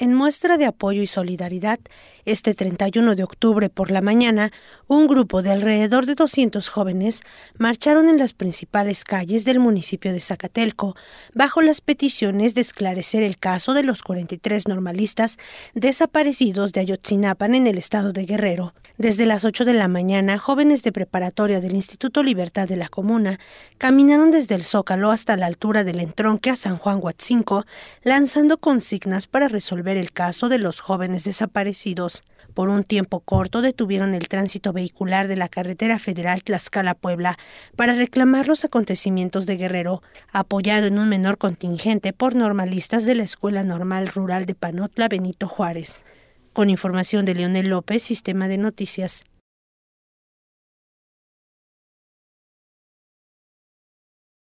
En muestra de apoyo y solidaridad, este 31 de octubre por la mañana, un grupo de alrededor de 200 jóvenes marcharon en las principales calles del municipio de Zacatelco bajo las peticiones de esclarecer el caso de los 43 normalistas desaparecidos de Ayotzinapan en el estado de Guerrero. Desde las 8 de la mañana, jóvenes de preparatoria del Instituto Libertad de la Comuna caminaron desde el Zócalo hasta la altura del entronque a San Juan Huatzinco, lanzando consignas para resolver el caso de los jóvenes desaparecidos. Por un tiempo corto detuvieron el tránsito vehicular de la carretera federal Tlaxcala-Puebla para reclamar los acontecimientos de Guerrero, apoyado en un menor contingente por normalistas de la Escuela Normal Rural de Panotla Benito Juárez. Con información de Leonel López, Sistema de Noticias